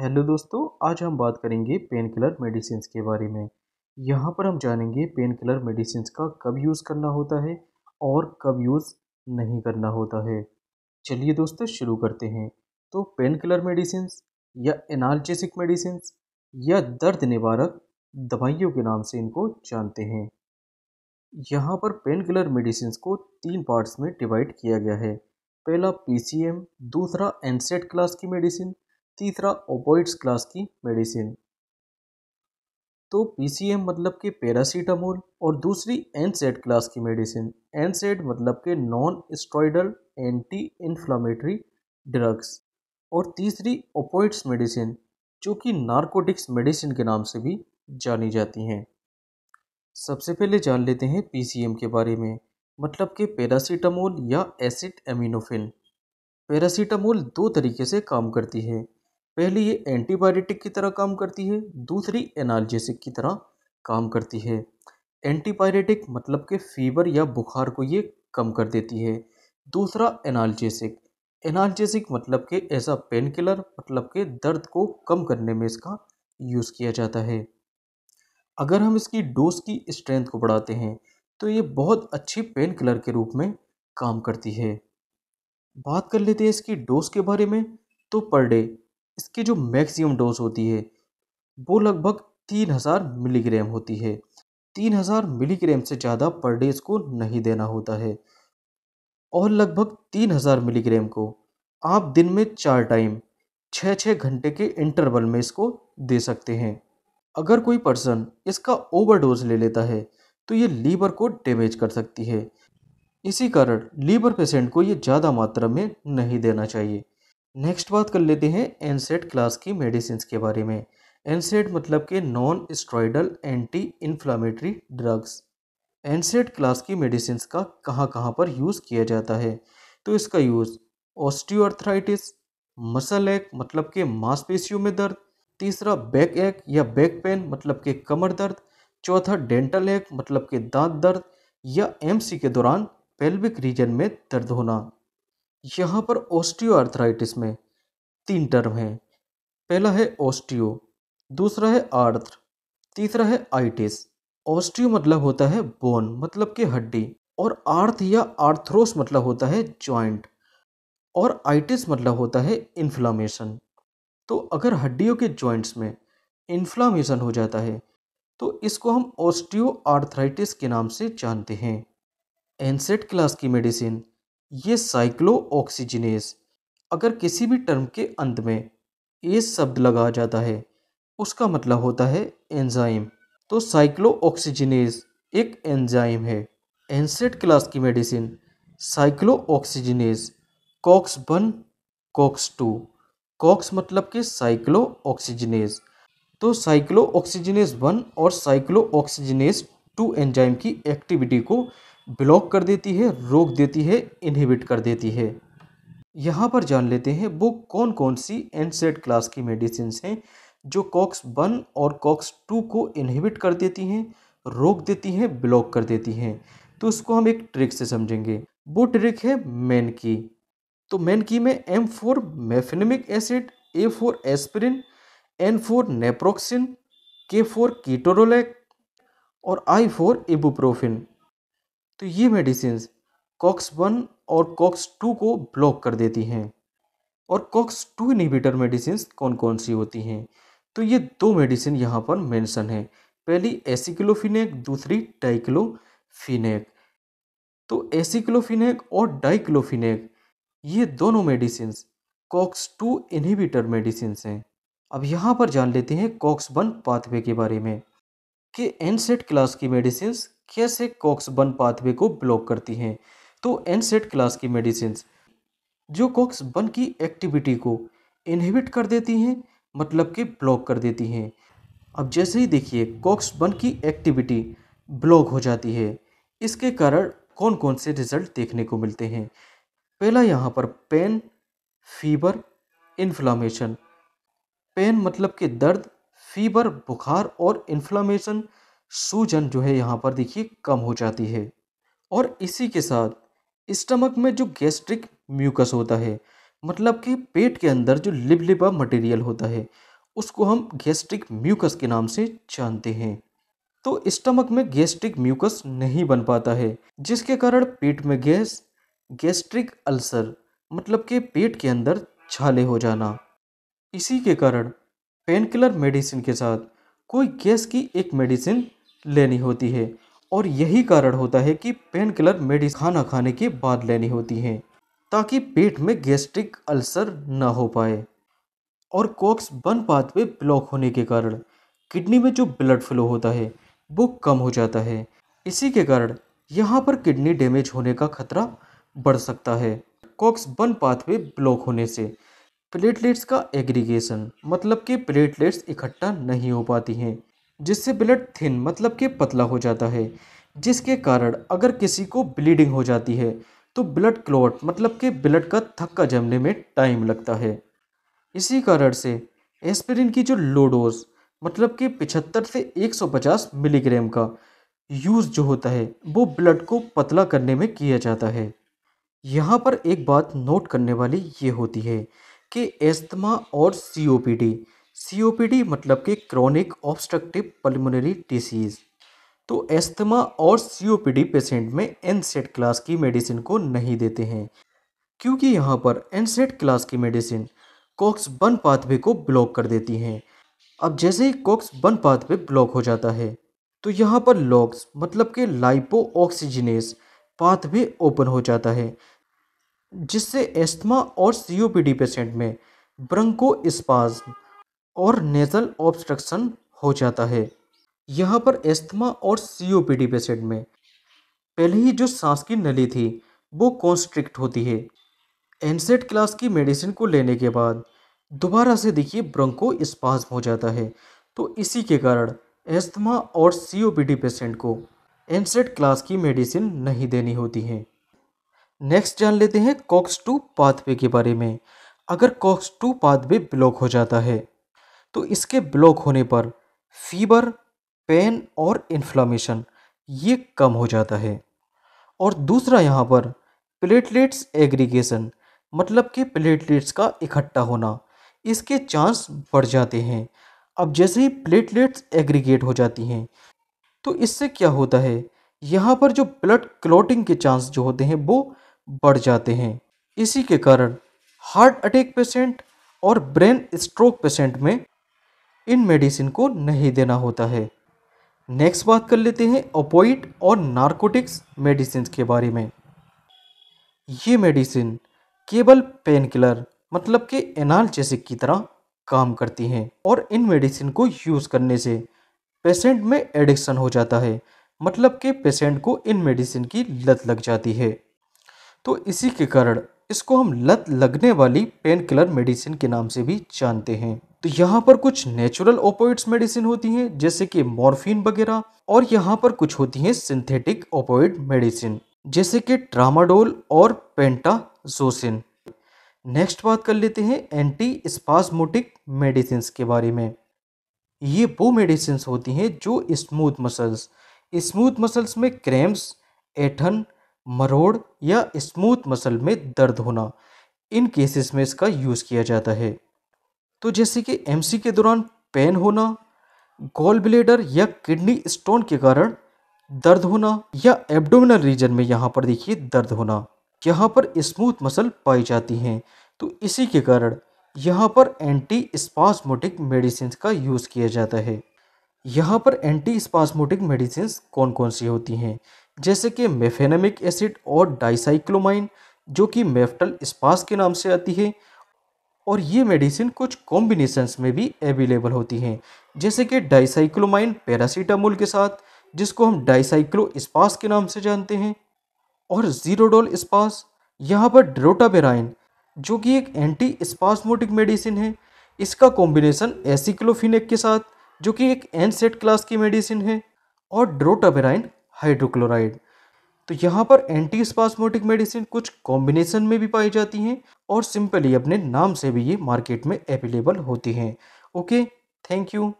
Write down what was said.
hello दोस्तों आज हम बात करेंगे पेन किलर मेडिसिन के बारे में यहाँ पर हम जानेंगे पेन किलर मेडिसिन का कब यूज़ करना होता है और कब यूज़ नहीं करना होता है चलिए दोस्तों शुरू करते हैं तो पेन किलर मेडिसिन या एनाल्जेसिक मेडिसिन या दर्द निवारक दवाइयों के नाम से इनको जानते हैं यहाँ पर पेन किलर मेडिसिन को तीन पार्ट्स में डिवाइड किया गया है पहला पीसीएम दूसरा एनसेट क्लास की मेडिसिन तीसरा ओपोइड्स क्लास की मेडिसिन तो पीसीएम मतलब के पैरासीटामोल और दूसरी एनसेड क्लास की मेडिसिन एनसेड मतलब के non steroidal anti inflammatory drugs और तीसरी ओपोइड्स मेडिसिन जो कि नार्कोटिक्स मेडिसिन के नाम से भी जानी जाती हैं सबसे पहले जान लेते हैं पीसीएम के बारे में मतलब कि पैरासीटामोल या एसिड एमिनोफिन पैरासीटामोल दो तरीके से काम करती है पहली ये एंटीबायोटिक की तरह काम करती है दूसरी एनालजेसिक की तरह काम करती है एंटीबायोटिक मतलब कि फीवर या बुखार को ये कम कर देती है दूसरा एनालजेसिक एनालजेसिक मतलब कि ऐसा पेन किलर मतलब के दर्द को कम करने में इसका यूज़ किया जाता है अगर हम इसकी डोज की स्ट्रेंथ को बढ़ाते हैं तो ये बहुत अच्छी पेन किलर के रूप में काम करती है बात कर लेते हैं इसकी डोज के बारे में तो पर डे इसकी जो मैक्सिमम डोज होती है वो लगभग तीन हज़ार मिलीग्राम होती है तीन हज़ार मिलीग्राम से ज़्यादा पर डे इसको नहीं देना होता है और लगभग तीन हज़ार मिलीग्राम को आप दिन में चार टाइम छः छः घंटे के इंटरवल में इसको दे सकते हैं अगर कोई पर्सन इसका ओवरडोज ले लेता है तो ये लीवर को डैमेज कर सकती है इसी कारण लीवर पेशेंट को ये ज़्यादा मात्रा में नहीं देना चाहिए नेक्स्ट बात कर लेते हैं एनसेट क्लास की मेडिसिन के बारे में एनसेट मतलब के non steroidal anti inflammatory drugs NSAID class की मेडिसिन का कहाँ कहाँ पर यूज़ किया जाता है तो इसका यूज़ ऑस्टियोआर्थराइटिस मसल एक मतलब के मांसपेशियों में दर्द तीसरा बैक एक या बैक पेन मतलब के कमर दर्द चौथा डेंटल एक मतलब के दांत दर्द या एमसी के दौरान पेल्विक रीजन में दर्द होना यहाँ पर आर्थराइटिस में तीन टर्म हैं पहला है ओस्टियो दूसरा है आर्थ तीसरा है आइटिस ओस्टियो मतलब होता है बोन मतलब कि हड्डी और आर्थ या आर्थ्रोस मतलब होता है जॉइंट और आइटिस मतलब होता है इन्फ्लामेशन तो अगर हड्डियों के जॉइंट्स में इन्फ्लामेशन हो जाता है तो इसको हम ओस्टियो आर्थराइटिस के नाम से जानते हैं एनसेट क्लास की मेडिसिन ये ऑक्सीजनेस अगर किसी भी टर्म के अंत में एस शब्द लगा जाता है उसका मतलब होता है एंजाइम तो साइक्लो ऑक्सीजनेस एक एंजाइम है एनसेट क्लास की medicine cyclooxygenase COX one COX two COX मतलब कि साइक्लो ऑक्सीजनेस तो साइक्लो ऑक्सीजनेस वन और साइक्लो ऑक्सीजनेस टू एंजाइम की एक्टिविटी को ब्लॉक कर देती है रोक देती है इनहिबिट कर देती है यहाँ पर जान लेते हैं वो कौन कौन सी एनसेट क्लास की मेडिसिन हैं जो कॉक्स वन और कॉक्स टू को इनहिबिट कर देती हैं रोक देती हैं ब्लॉक कर देती हैं तो उसको हम एक ट्रिक से समझेंगे वो ट्रिक है मैन की तो मैन की में M four mefenamic acid A four aspirin N four naproxen K four ketorolac और आई फोर इबुप्रोफिन तो ये मेडिसिन कॉक्स वन और कॉक्स टू को ब्लॉक कर देती हैं और कॉक्स टू इनिबिटर मेडिसिन कौन कौन सी होती हैं तो ये दो मेडिसिन यहाँ पर मेंशन है पहली एसिक्लोफिनेक दूसरी डाइक्लोफिनेक तो एसिक्लोफिनेक और डाइक्लोफिनेक ये दोनों medicine COX two inhibitor medicine हैं अब यहाँ पर जान लेते हैं कॉक्स वन पाथवे के बारे में कि एनसेट क्लास की मेडिसिन कैसे कॉक्स बन पाथवे को ब्लॉक करती हैं तो एनसेट क्लास की मेडिसिन जो कॉक्स बन की एक्टिविटी को इनहिबिट कर देती हैं मतलब कि ब्लॉक कर देती हैं अब जैसे ही देखिए कॉक्स बन की एक्टिविटी ब्लॉक हो जाती है इसके कारण कौन कौन से रिजल्ट देखने को मिलते हैं पहला यहाँ पर पेन फीवर इन्फ्लामेशन पेन मतलब कि दर्द फीवर बुखार और इन्फ्लामेशन सूजन जो है यहाँ पर देखिए कम हो जाती है और इसी के साथ स्टमक में जो गैस्ट्रिक म्यूकस होता है मतलब कि पेट के अंदर जो लिबलिबा मटेरियल होता है उसको हम गैस्ट्रिक म्यूकस के नाम से जानते हैं तो स्टमक में गैस्ट्रिक म्यूकस नहीं बन पाता है जिसके कारण पेट में गैस गैस्ट्रिक अल्सर मतलब के पेट के अंदर छाले हो जाना इसी के कारण पेनकिलर मेडिसिन के साथ कोई गैस की एक मेडिसिन लेनी होती है और यही कारण होता है कि पेन किलर मेडिसिन खाना खाने के बाद लेनी होती हैं ताकि पेट में गैस्ट्रिक अल्सर ना हो पाए और कोक्स बन पाथवे ब्लॉक होने के कारण किडनी में जो ब्लड फ्लो होता है वो कम हो जाता है इसी के कारण यहाँ पर किडनी डैमेज होने का खतरा बढ़ सकता है कोक्स बन पाथवे ब्लॉक होने से प्लेटलेट्स का एग्रीगेशन मतलब कि प्लेटलेट्स इकट्ठा नहीं हो पाती हैं जिससे ब्लड थिन मतलब कि पतला हो जाता है जिसके कारण अगर किसी को ब्लीडिंग हो जाती है तो ब्लड क्लॉट मतलब कि ब्लड का थक्का जमने में टाइम लगता है इसी कारण से एस्पिरिन की जो लो डोज मतलब कि 75 से 150 मिलीग्राम का यूज़ जो होता है वो ब्लड को पतला करने में किया जाता है यहाँ पर एक बात नोट करने वाली ये होती है कि एस्थमा और सीओपीडी सीओपीडी मतलब कि क्रॉनिक ऑब्स्ट्रक्टिव पल्मोनरी डिसीज़ तो एस्थमा और सीओपीडी पेशेंट में एनसेट क्लास की मेडिसिन को नहीं देते हैं क्योंकि यहाँ पर एनसेट क्लास की मेडिसिन कॉक्स बन पाथवे को ब्लॉक कर देती हैं अब जैसे ही कॉक्स बन पाथवे ब्लॉक हो जाता है तो यहाँ पर लॉक्स मतलब कि लाइपो ऑक्सीजनेस पाथवे ओपन हो जाता है जिससे एस्थमा और सीओपीडी पेशेंट में ब्रंको इस्पाज और नेजल ऑब्स्ट्रक्शन हो जाता है यहाँ पर एस्थमा और सीओपीडी पेशेंट में पहले ही जो सांस की नली थी वो कॉन्स्ट्रिक्ट होती है एनसेट क्लास की मेडिसिन को लेने के बाद दोबारा से देखिए ब्रंको स्पाज हो जाता है तो इसी के कारण एस्थमा और सीओपीडी पेशेंट को एनसेट क्लास की मेडिसिन नहीं देनी होती है नेक्स्ट जान लेते हैं कॉक्स टू पाथवे के बारे में अगर कॉक्स टू पाथवे ब्लॉक हो जाता है तो इसके ब्लॉक होने पर फीवर पेन और इन्फ्लामेशन ये कम हो जाता है और दूसरा यहाँ पर प्लेटलेट्स एग्रीगेशन मतलब कि प्लेटलेट्स का इकट्ठा होना इसके चांस बढ़ जाते हैं अब जैसे ही प्लेटलेट्स एग्रीगेट हो जाती हैं तो इससे क्या होता है यहाँ पर जो ब्लड क्लॉटिंग के चांस जो होते हैं वो बढ़ जाते हैं इसी के कारण हार्ट अटैक पेशेंट और ब्रेन स्ट्रोक पेशेंट में इन मेडिसिन को नहीं देना होता है नेक्स्ट बात कर लेते हैं ओपोइट और नार्कोटिक्स मेडिसिन के बारे में ये मेडिसिन केवल पेन किलर मतलब कि एनाल्जेसिक की तरह काम करती हैं और इन मेडिसिन को यूज़ करने से पेशेंट में एडिक्शन हो जाता है मतलब कि पेशेंट को इन मेडिसिन की लत लग जाती है तो इसी के कारण इसको हम लत लगने वाली पेन किलर मेडिसिन के नाम से भी जानते हैं तो यहाँ पर कुछ नेचुरल ओपोइड्स मेडिसिन होती हैं जैसे कि मॉर्फिन वगैरह और यहाँ पर कुछ होती हैं सिंथेटिक ओपोइड मेडिसिन जैसे कि ट्रामाडोल और पेंटाजोसिन नेक्स्ट बात कर लेते हैं एंटी स्पास्मोटिक मेडिसिन के बारे में ये वो मेडिसिन होती हैं जो स्मूथ मसल्स स्मूथ मसल्स में क्रेम्स एठन मरोड़ या स्मूथ मसल में दर्द होना इन केसेस में इसका यूज़ किया जाता है तो जैसे कि एम के दौरान पेन होना गोल ब्लेडर या किडनी स्टोन के कारण दर्द होना या एब्डोमिनल रीजन में यहाँ पर देखिए दर्द होना यहाँ पर स्मूथ मसल पाई जाती हैं तो इसी के कारण यहाँ पर एंटी स्पास्मोटिक मेडिसिन का यूज़ किया जाता है यहाँ पर एंटी स्पास्मोटिक मेडिसिन कौन कौन सी होती हैं जैसे कि मेफेनमिक एसिड और डाइसाइक्लोमाइन जो कि मेफ्टल स्पास के नाम से आती है और ये मेडिसिन कुछ कॉम्बिनेशंस में भी अवेलेबल होती हैं जैसे कि डाइसाइक्लोमाइन पैरासीटामोल के साथ जिसको हम डाइसाइक्लो इस्पास के नाम से जानते हैं और जीरोडोल इस्पास यहाँ पर ड्रोटाबेराइन जो कि एक एंटी इस्पासमोटिक मेडिसिन है इसका कॉम्बिनेशन एसिक्लोफिनेक के साथ जो कि एक एनसेट क्लास की मेडिसिन है और ड्रोटाबेराइन हाइड्रोक्लोराइड तो यहाँ पर एंटी स्पास्मोटिक मेडिसिन कुछ कॉम्बिनेशन में भी पाई जाती हैं और सिंपली अपने नाम से भी ये मार्केट में अवेलेबल होती हैं ओके थैंक यू